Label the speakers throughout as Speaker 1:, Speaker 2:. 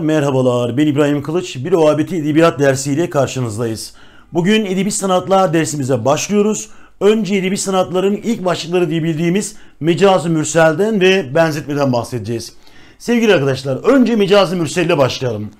Speaker 1: Merhabalar, ben İbrahim Kılıç. Bir Oabeti Edebiyat dersiyle karşınızdayız. Bugün Edebi Sanatlar dersimize başlıyoruz. Önce Edebi Sanatların ilk başlıkları diye bildiğimiz Mecazi Mürsel'den ve benzetmeden bahsedeceğiz. Sevgili arkadaşlar, önce Mecazi Mürsel ile başlayalım.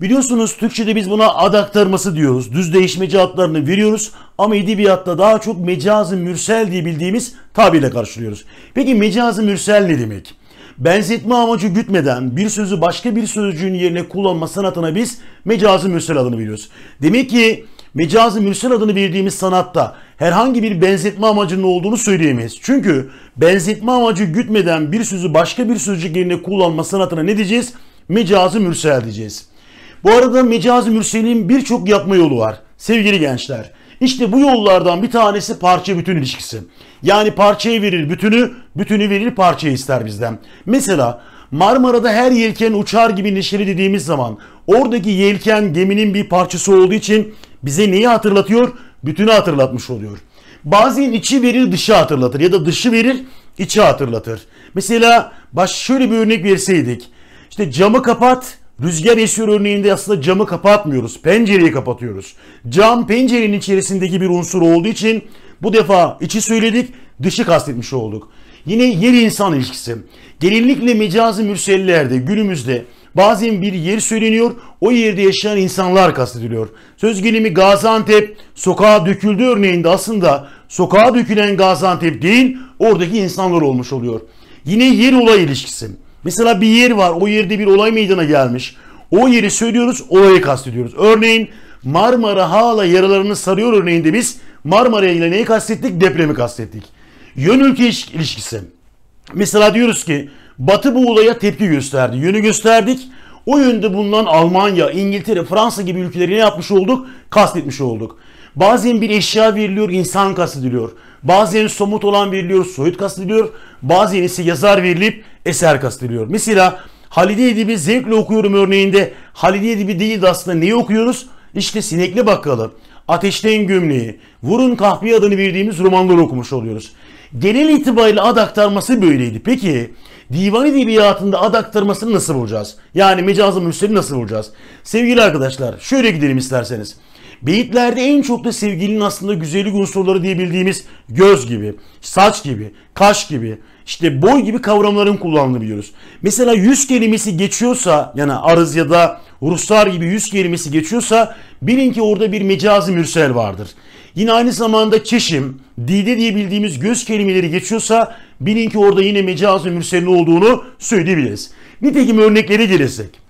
Speaker 1: Biliyorsunuz Türkçe'de biz buna ad aktarması diyoruz. Düz değişmeci adlarını veriyoruz ama edebiyatta daha çok mecazi mürsel diye bildiğimiz tabirle karşılıyoruz. Peki mecazi mürsel ne demek? benzetme amacı gütmeden bir sözü başka bir sözcüğün yerine kullanma sanatına biz mecazi mürsel adını veriyoruz. Demek ki mecazi mürsel adını verdiğimiz sanatta herhangi bir benzetme amacının olduğunu söyleyemeyiz. Çünkü benzetme amacı gütmeden bir sözü başka bir sözcük yerine kullanma sanatına ne diyeceğiz? Mecazi mürsel diyeceğiz. Bu arada mecazi mürselin birçok yapma yolu var sevgili gençler. İşte bu yollardan bir tanesi parça bütün ilişkisi. Yani parçayı verir bütünü, bütünü verir parçayı ister bizden. Mesela Marmara'da her yelken uçar gibi neşeli dediğimiz zaman oradaki yelken geminin bir parçası olduğu için bize neyi hatırlatıyor? Bütünü hatırlatmış oluyor. Bazen içi verir dışı hatırlatır ya da dışı verir içi hatırlatır. Mesela baş şöyle bir örnek verseydik. İşte camı kapat, rüzgar esiyor örneğinde aslında camı kapatmıyoruz. Pencereyi kapatıyoruz. Cam pencerenin içerisindeki bir unsur olduğu için bu defa içi söyledik, dışı kastetmiş olduk. Yine yer insan ilişkisi. Gelinlikle mecazi mürsellerde günümüzde bazen bir yer söyleniyor, o yerde yaşayan insanlar kastediliyor. Söz gelimi Gaziantep sokağa döküldü örneğinde aslında sokağa dökülen Gaziantep değil, oradaki insanlar olmuş oluyor. Yine yer olay ilişkisi. Mesela bir yer var, o yerde bir olay meydana gelmiş. O yeri söylüyoruz, olayı kastediyoruz. Örneğin Marmara hala yaralarını sarıyor örneğinde biz Marmara ile neyi kastettik? Depremi kastettik. Yön ülke ilişkisi. Mesela diyoruz ki Batı bu olaya tepki gösterdi. Yönü gösterdik. O yönde bulunan Almanya, İngiltere, Fransa gibi ülkeleri ne yapmış olduk? Kastetmiş olduk. Bazen bir eşya veriliyor, insan kastediliyor. Bazen somut olan veriliyor, soyut kastediliyor. Bazen ise yazar verilip eser kastediliyor. Mesela Halide Edip'i zevkle okuyorum örneğinde Halide Edip'i değil de aslında neyi okuyoruz? İşte Sinekli Bakkalı. Ateşten Gümleği, Vurun Kahpi adını bildiğimiz romanları okumuş oluyoruz. Genel itibariyle ad aktarması böyleydi. Peki divan edebiyatında ad aktarmasını nasıl bulacağız? Yani mecazı müşteri nasıl bulacağız? Sevgili arkadaşlar şöyle gidelim isterseniz. Beyitlerde en çok da sevgilinin aslında güzellik unsurları diye bildiğimiz göz gibi, saç gibi, kaş gibi, işte boy gibi kavramların kullanıldığını biliyoruz. Mesela yüz kelimesi geçiyorsa yani arız ya da ruhsar gibi yüz kelimesi geçiyorsa bilin ki orada bir mecazi mürsel vardır. Yine aynı zamanda çeşim, dide diye bildiğimiz göz kelimeleri geçiyorsa bilin ki orada yine mecazi mürselin olduğunu söyleyebiliriz. Nitekim örnekleri gelirsek.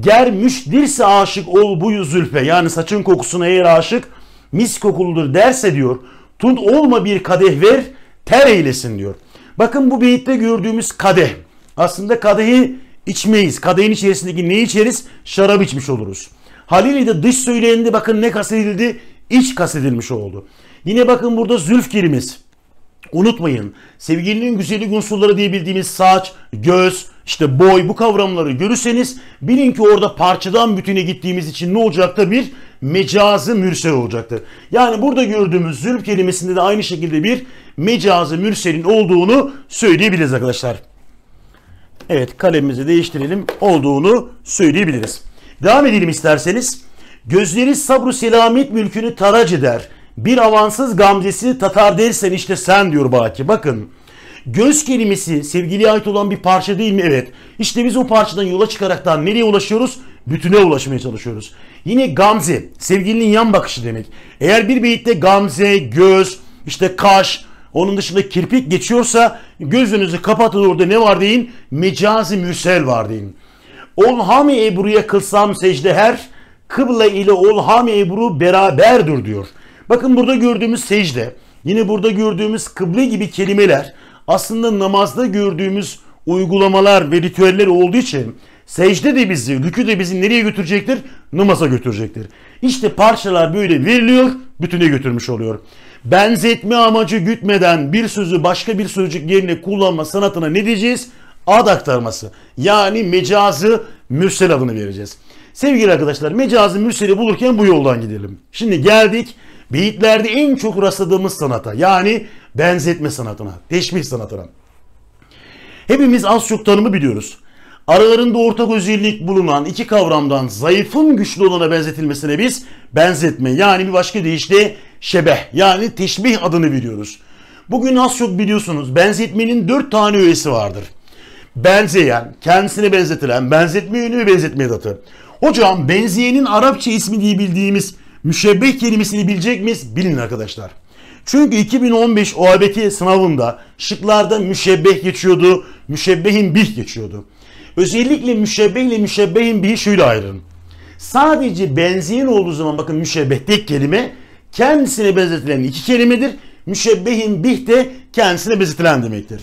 Speaker 1: Ger Germüştirse aşık ol bu yüzülfe yani saçın kokusuna eğer aşık mis kokuludur derse diyor. Tut olma bir kadeh ver ter eylesin diyor. Bakın bu beyitte gördüğümüz kadeh. Aslında kadehi içmeyiz. Kadehin içerisindeki ne içeriz? Şarap içmiş oluruz. de dış söylendi bakın ne kastedildi? İç kastedilmiş oldu. Yine bakın burada zülf kelimesi. Unutmayın sevgilinin güzellik unsurları diye bildiğimiz saç, göz, işte boy bu kavramları görürseniz bilin ki orada parçadan bütüne gittiğimiz için ne olacaktır? Bir mecazı mürsel olacaktır. Yani burada gördüğümüz zülf kelimesinde de aynı şekilde bir mecazı mürselin olduğunu söyleyebiliriz arkadaşlar. Evet kalemimizi değiştirelim olduğunu söyleyebiliriz. Devam edelim isterseniz. Gözleri sabru selamet mülkünü tarac eder.'' Bir avansız gamzesi Tatar dersen işte sen diyor Baki. Bakın göz kelimesi sevgiliye ait olan bir parça değil mi? Evet. İşte biz o parçadan yola çıkaraktan nereye ulaşıyoruz? Bütüne ulaşmaya çalışıyoruz. Yine gamze sevgilinin yan bakışı demek. Eğer bir beyitte gamze, göz, işte kaş, onun dışında kirpik geçiyorsa gözünüzü kapatın orada ne var deyin? Mecazi mürsel var deyin. Ol hami Ebru'ya kılsam secde her, kıble ile ol Olhami Ebru beraberdir diyor. Bakın burada gördüğümüz secde, yine burada gördüğümüz kıble gibi kelimeler aslında namazda gördüğümüz uygulamalar ve ritüeller olduğu için secde de bizi, lükü de bizi nereye götürecektir? Namaza götürecektir. İşte parçalar böyle veriliyor, bütüne götürmüş oluyor. Benzetme amacı gütmeden bir sözü başka bir sözcük yerine kullanma sanatına ne diyeceğiz? Ad aktarması. Yani mecazı mürsel adını vereceğiz. Sevgili arkadaşlar mecazı mürseli bulurken bu yoldan gidelim. Şimdi geldik Beyitlerde en çok rastladığımız sanata yani benzetme sanatına, teşbih sanatına. Hepimiz az çok tanımı biliyoruz. Aralarında ortak özellik bulunan iki kavramdan zayıfın güçlü olana benzetilmesine biz benzetme yani bir başka deyişle şebeh yani teşbih adını veriyoruz. Bugün az çok biliyorsunuz benzetmenin dört tane üyesi vardır. Benzeyen, kendisine benzetilen, benzetme yönü ve benzetme edatı. Hocam benzeyenin Arapça ismi diye bildiğimiz Müşebbeh kelimesini bilecek miyiz? Bilin arkadaşlar. Çünkü 2015 OABT sınavında şıklarda müşebbeh geçiyordu, müşebbehin bih geçiyordu. Özellikle müşebbeh ile müşebbihin bihi şöyle ayrılın. Sadece benzeyen olduğu zaman bakın müşebbeh tek kelime kendisine benzetilen iki kelimedir. Müşebbehin bih de kendisine benzetilen demektir.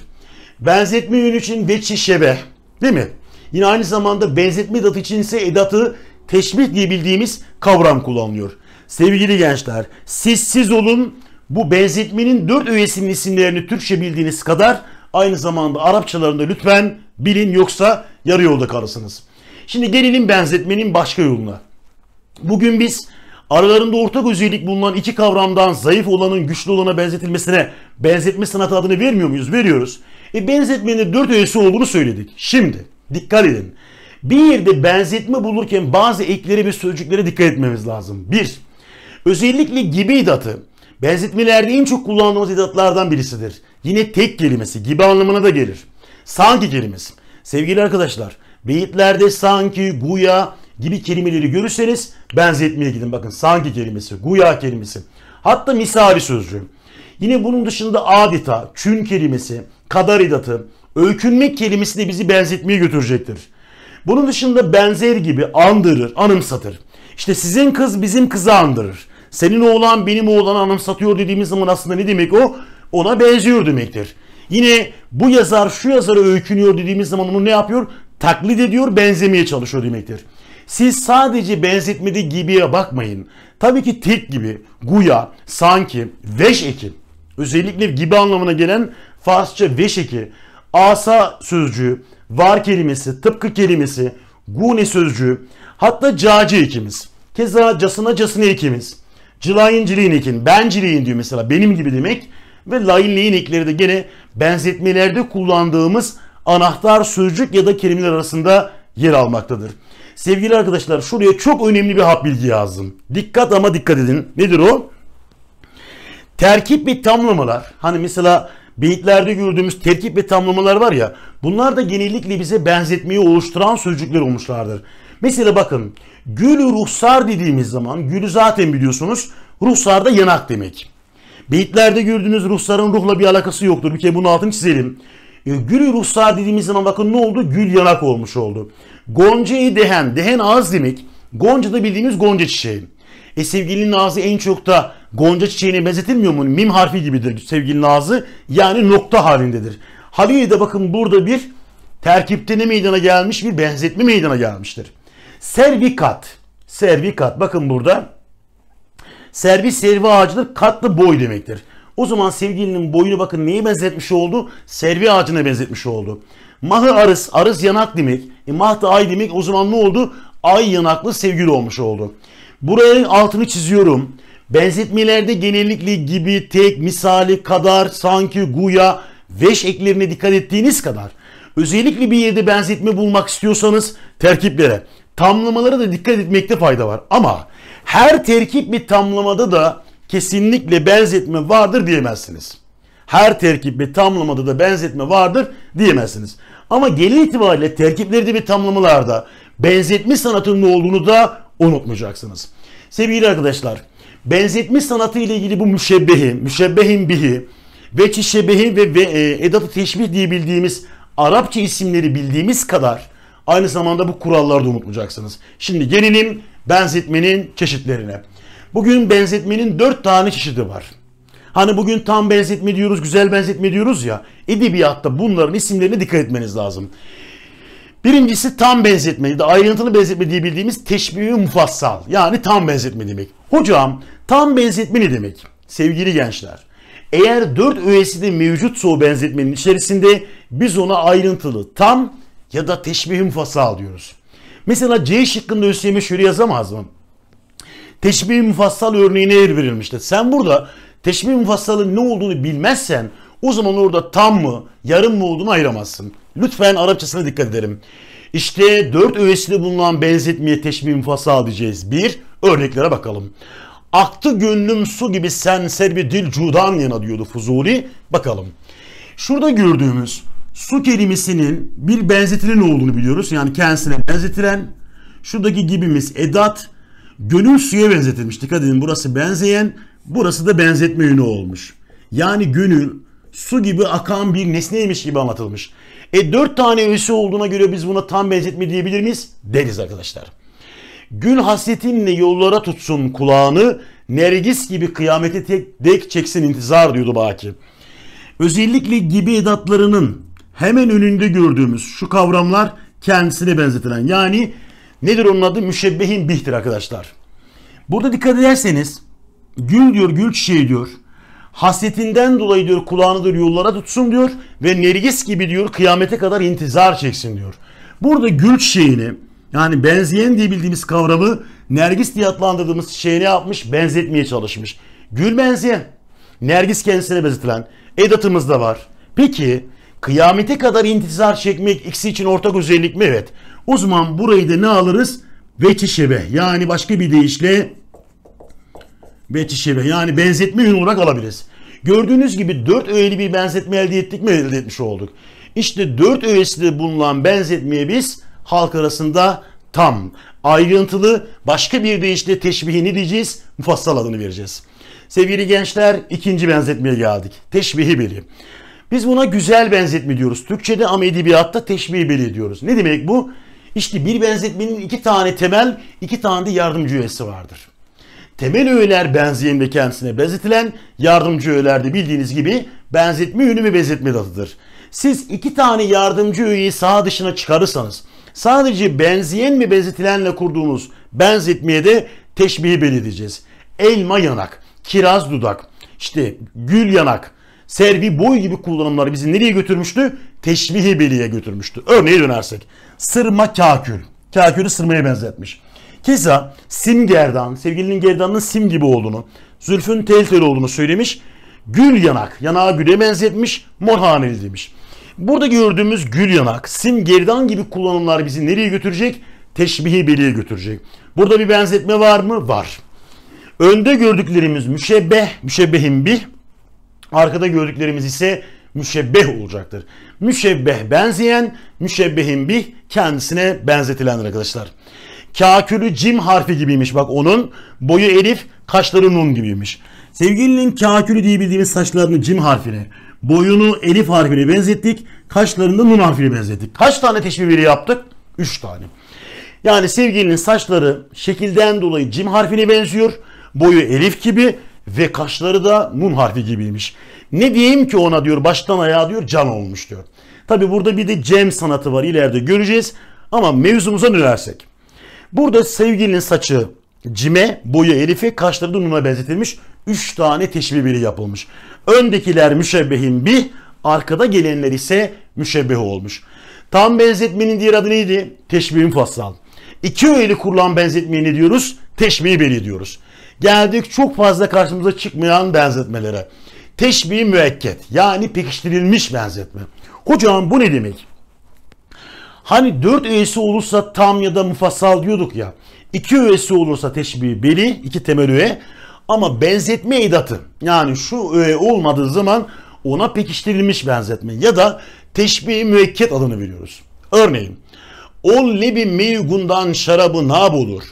Speaker 1: Benzetme yönü için veçi şebeh değil mi? Yine aynı zamanda benzetme edatı için ise edatı teşbih diye bildiğimiz kavram kullanılıyor. Sevgili gençler siz siz olun bu benzetmenin dört üyesinin isimlerini Türkçe bildiğiniz kadar aynı zamanda Arapçalarında lütfen bilin yoksa yarı yolda kalırsınız. Şimdi gelelim benzetmenin başka yoluna. Bugün biz aralarında ortak özellik bulunan iki kavramdan zayıf olanın güçlü olana benzetilmesine benzetme sanatı adını vermiyor muyuz? Veriyoruz. E benzetmenin dört üyesi olduğunu söyledik. Şimdi dikkat edin. Bir yerde benzetme bulurken bazı ekleri ve sözcüklere dikkat etmemiz lazım. Bir, Özellikle gibi idatı benzetmelerde en çok kullandığımız idatlardan birisidir. Yine tek kelimesi gibi anlamına da gelir. Sanki kelimesi. Sevgili arkadaşlar beyitlerde sanki, guya gibi kelimeleri görürseniz benzetmeye gidin. Bakın sanki kelimesi, guya kelimesi. Hatta misali sözcüğü. Yine bunun dışında adeta, çün kelimesi, kadar idatı, öykünmek kelimesi de bizi benzetmeye götürecektir. Bunun dışında benzer gibi andırır, anımsatır. İşte sizin kız bizim kızı andırır. Senin oğlan benim oğlanı anımsatıyor dediğimiz zaman aslında ne demek o? Ona benziyor demektir. Yine bu yazar şu yazara öykünüyor dediğimiz zaman onu ne yapıyor? Taklit ediyor, benzemeye çalışıyor demektir. Siz sadece benzetmede gibiye bakmayın. Tabii ki tek gibi, guya, sanki, veş eki. Özellikle gibi anlamına gelen Farsça veş eki. Asa sözcüğü, var kelimesi, tıpkı kelimesi, gune sözcüğü, hatta caci ekimiz. Keza casına casına ekimiz. Cılayinciliğin ekin, benciliğin diyor mesela benim gibi demek. Ve lainliğin ekleri de gene benzetmelerde kullandığımız anahtar sözcük ya da kelimeler arasında yer almaktadır. Sevgili arkadaşlar şuraya çok önemli bir hap bilgi yazdım. Dikkat ama dikkat edin. Nedir o? Terkip ve tamlamalar. Hani mesela beyitlerde gördüğümüz terkip ve tamlamalar var ya. Bunlar da genellikle bize benzetmeyi oluşturan sözcükler olmuşlardır. Mesela bakın gülü ruhsar dediğimiz zaman gülü zaten biliyorsunuz ruhsar da yanak demek. Beyitlerde gördüğünüz ruhsarın ruhla bir alakası yoktur. Bir kere bunun altını çizelim. E, gülü ruhsar dediğimiz zaman bakın ne oldu? Gül yanak olmuş oldu. Gonca'yı dehen, dehen ağız demek. Gonca da bildiğimiz gonca çiçeği. E sevgilinin ağzı en çok da gonca çiçeğine benzetilmiyor mu? Mim harfi gibidir sevgilinin ağzı. Yani nokta halindedir. Haliyle de bakın burada bir terkipte ne meydana gelmiş? Bir benzetme meydana gelmiştir. Servikat. Servikat. Bakın burada. Servis servi ağacıdır. Katlı boy demektir. O zaman sevgilinin boyunu bakın neye benzetmiş oldu? Servi ağacına benzetmiş oldu. Mahı arız. Arız yanak demek. E, mah da ay demek. O zaman ne oldu? Ay yanaklı sevgili olmuş oldu. Buraya altını çiziyorum. Benzetmelerde genellikle gibi, tek, misali, kadar, sanki, guya, veş eklerine dikkat ettiğiniz kadar özellikle bir yerde benzetme bulmak istiyorsanız terkiplere, tamlamalara da dikkat etmekte fayda var. Ama her terkip bir tamlamada da kesinlikle benzetme vardır diyemezsiniz. Her terkip bir tamlamada da benzetme vardır diyemezsiniz. Ama genel itibariyle terkiplerde bir tamlamalarda benzetme sanatının olduğunu da unutmayacaksınız. Sevgili arkadaşlar, benzetme sanatı ile ilgili bu müşebbehi, müşebbehin bihi, ve şebehi ve, ve e, edatı teşbih diye bildiğimiz Arapça isimleri bildiğimiz kadar Aynı zamanda bu kuralları da unutmayacaksınız. Şimdi gelelim benzetmenin çeşitlerine. Bugün benzetmenin dört tane çeşidi var. Hani bugün tam benzetme diyoruz, güzel benzetme diyoruz ya. Edebiyatta bunların isimlerine dikkat etmeniz lazım. Birincisi tam benzetme, ayrıntılı benzetme diye bildiğimiz teşbihi mufassal. Yani tam benzetme demek. Hocam tam benzetme ne demek? Sevgili gençler, eğer dört öğesi de mevcutsa o benzetmenin içerisinde biz ona ayrıntılı, tam ya da teşbihim fasal diyoruz. Mesela C şıkkında Hüseyin'e şöyle yazamaz mı? Teşbih müfassal örneğine yer verilmişti. Sen burada teşbih müfassalın ne olduğunu bilmezsen o zaman orada tam mı yarım mı olduğunu ayıramazsın. Lütfen Arapçasına dikkat edelim. İşte dört öğesinde bulunan benzetmeye teşbih müfassal diyeceğiz. Bir, örneklere bakalım. Aktı gönlüm su gibi senser bir dil cudan yana diyordu Fuzuli. Bakalım. Şurada gördüğümüz su kelimesinin bir benzetilen olduğunu biliyoruz. Yani kendisine benzetilen şuradaki gibimiz edat gönül suya benzetilmiş. Dikkat edin burası benzeyen burası da benzetme yönü olmuş. Yani gönül su gibi akan bir nesneymiş gibi anlatılmış. E dört tane üyesi olduğuna göre biz buna tam benzetme diyebilir miyiz? Deriz arkadaşlar. Gün hasretinle yollara tutsun kulağını, Nergis gibi kıyamete tek dek çeksin intizar diyordu Baki. Özellikle gibi edatlarının hemen önünde gördüğümüz şu kavramlar kendisine benzetilen. Yani nedir onun adı? Müşebbehin bihtir arkadaşlar. Burada dikkat ederseniz gül diyor, gül çiçeği diyor. Hasretinden dolayı diyor kulağını diyor yollara tutsun diyor ve nergis gibi diyor kıyamete kadar intizar çeksin diyor. Burada gül çiçeğini yani benzeyen diye bildiğimiz kavramı nergis diye adlandırdığımız çiçeğe ne yapmış? Benzetmeye çalışmış. Gül benzeyen. Nergis kendisine benzetilen. edatımız da var. Peki Kıyamete kadar intizar çekmek ikisi için ortak özellik mi? Evet. O zaman burayı da ne alırız? Vetişebe. Yani başka bir deyişle vetişebe. Yani benzetme ürünü olarak alabiliriz. Gördüğünüz gibi dört öğeli bir benzetme elde ettik mi? Elde etmiş olduk. İşte dört öğesi de bulunan benzetmeye biz halk arasında tam, ayrıntılı, başka bir deyişle teşbihini diyeceğiz, mufassal adını vereceğiz. Sevgili gençler ikinci benzetmeye geldik. Teşbihi biri. Biz buna güzel benzetme diyoruz. Türkçe'de ama edebiyatta teşbih beli diyoruz. Ne demek bu? İşte bir benzetmenin iki tane temel, iki tane de yardımcı üyesi vardır. Temel öğeler benzeyen ve kendisine benzetilen, yardımcı öğeler de bildiğiniz gibi benzetme yönü ve benzetme adıdır. Siz iki tane yardımcı öğeyi sağ dışına çıkarırsanız, sadece benzeyen ve benzetilenle kurduğunuz benzetmeye de teşbihi belirleyeceğiz. Elma yanak, kiraz dudak, işte gül yanak, servi boy gibi kullanımları bizi nereye götürmüştü? Teşbihi beliye götürmüştü. Örneğe dönersek. Sırma kakül. Kakülü sırmaya benzetmiş. Keza sim gerdan, sevgilinin gerdanının sim gibi olduğunu, zülfün tel tel olduğunu söylemiş. Gül yanak, yanağı güle benzetmiş, mor haneli demiş. Burada gördüğümüz gül yanak, sim gerdan gibi kullanımlar bizi nereye götürecek? Teşbihi beliye götürecek. Burada bir benzetme var mı? Var. Önde gördüklerimiz müşebbeh, müşebbehin bir Arkada gördüklerimiz ise müşebbeh olacaktır. Müşebbeh benzeyen, müşebbehin bir kendisine benzetilen arkadaşlar. Kakülü cim harfi gibiymiş bak onun. Boyu elif, kaşları nun gibiymiş. Sevgilinin kakülü diye bildiğimiz saçlarını cim harfine, boyunu elif harfine benzettik. Kaşlarını da nun harfine benzettik. Kaç tane teşbih yaptık? 3 tane. Yani sevgilinin saçları şekilden dolayı cim harfine benziyor. Boyu elif gibi, ve kaşları da nun harfi gibiymiş. Ne diyeyim ki ona diyor baştan ayağa diyor can olmuş diyor. Tabi burada bir de cem sanatı var ileride göreceğiz. Ama mevzumuza dönersek. Burada sevgilinin saçı cime, boyu elife, kaşları da nuna benzetilmiş. Üç tane teşbih biri yapılmış. Öndekiler müşebbehin bir, arkada gelenler ise müşebbeh olmuş. Tam benzetmenin diğer adı neydi? Teşbihin müfassal. İki öğeli kurulan benzetmeyi ne diyoruz? Teşbih beli diyoruz. Geldik çok fazla karşımıza çıkmayan benzetmelere. Teşbih müekket yani pekiştirilmiş benzetme. Hocam bu ne demek? Hani dört öğesi olursa tam ya da mufassal diyorduk ya. İki öğesi olursa teşbih beli, iki temel öğe. Ama benzetme idatı, yani şu öğe olmadığı zaman ona pekiştirilmiş benzetme ya da teşbih müekket adını veriyoruz. Örneğin on libi meygundan şarabı nab olur.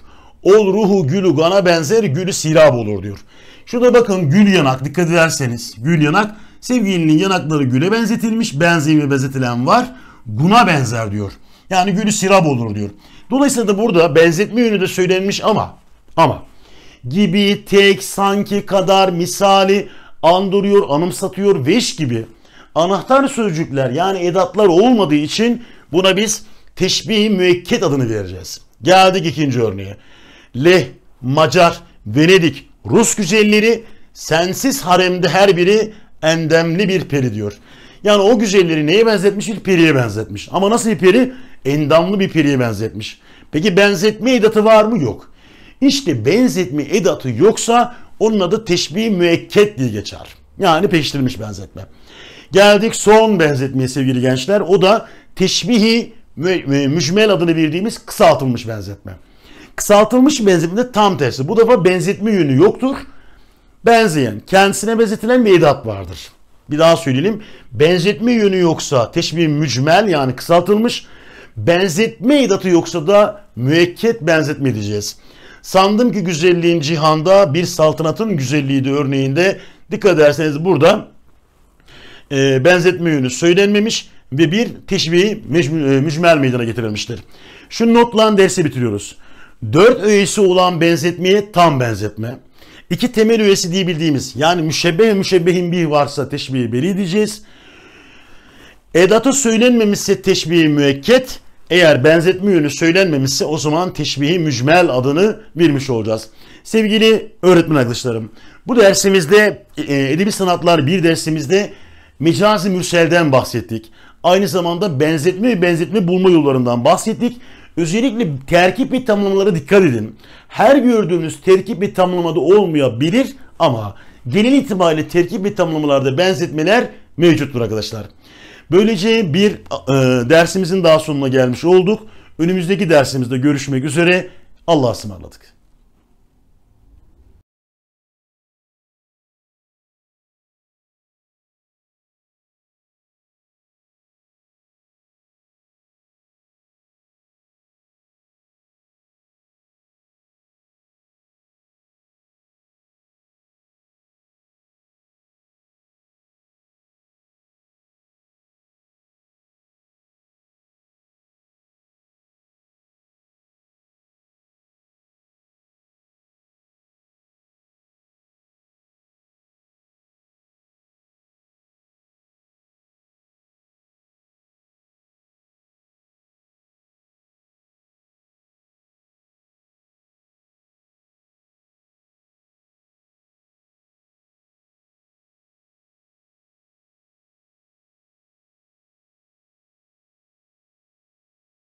Speaker 1: Ol ruhu gülü gana benzer gülü sirap olur diyor. Şurada bakın gül yanak dikkat ederseniz gül yanak sevgilinin yanakları güle benzetilmiş benzeyin benzetilen var buna benzer diyor. Yani gülü sirap olur diyor. Dolayısıyla da burada benzetme yönü de söylenmiş ama ama gibi tek sanki kadar misali andırıyor anımsatıyor veş gibi anahtar sözcükler yani edatlar olmadığı için buna biz teşbih müekket adını vereceğiz. Geldik ikinci örneğe. Leh, Macar, Venedik, Rus güzelleri sensiz haremde her biri endemli bir peri diyor. Yani o güzelleri neye benzetmiş? Bir periye benzetmiş. Ama nasıl bir peri? Endamlı bir periye benzetmiş. Peki benzetme edatı var mı? Yok. İşte benzetme edatı yoksa onun adı teşbih müekket diye geçer. Yani pekiştirilmiş benzetme. Geldik son benzetmeye sevgili gençler. O da teşbihi mücmel adını verdiğimiz kısaltılmış benzetme. Kısaltılmış benzetmede tam tersi. Bu defa benzetme yönü yoktur. Benzeyen, kendisine benzetilen bir edat vardır. Bir daha söyleyelim. Benzetme yönü yoksa teşbih mücmel yani kısaltılmış. Benzetme edatı yoksa da müekket benzetme diyeceğiz. Sandım ki güzelliğin cihanda bir saltanatın güzelliğiydi örneğinde. Dikkat ederseniz burada e, benzetme yönü söylenmemiş ve bir teşbih e, mücmel meydana getirilmiştir. Şu notla dersi bitiriyoruz. Dört üyesi olan benzetmeye tam benzetme. İki temel üyesi diye bildiğimiz yani müşebbeh müşebbehin bir varsa teşbihi beri diyeceğiz. Edatı söylenmemişse teşbihi müekket, eğer benzetme yönü söylenmemişse o zaman teşbihi mücmel adını vermiş olacağız. Sevgili öğretmen arkadaşlarım, bu dersimizde e, Edebi Sanatlar bir dersimizde mecazi mürselden bahsettik. Aynı zamanda benzetme ve benzetme bulma yollarından bahsettik. Özellikle terkip ve tamlamalara dikkat edin. Her gördüğünüz terkip ve tamlamada olmayabilir ama genel itibariyle terkip ve tamlamalarda benzetmeler mevcuttur arkadaşlar. Böylece bir e, dersimizin daha sonuna gelmiş olduk. Önümüzdeki dersimizde görüşmek üzere. Allah'a ısmarladık.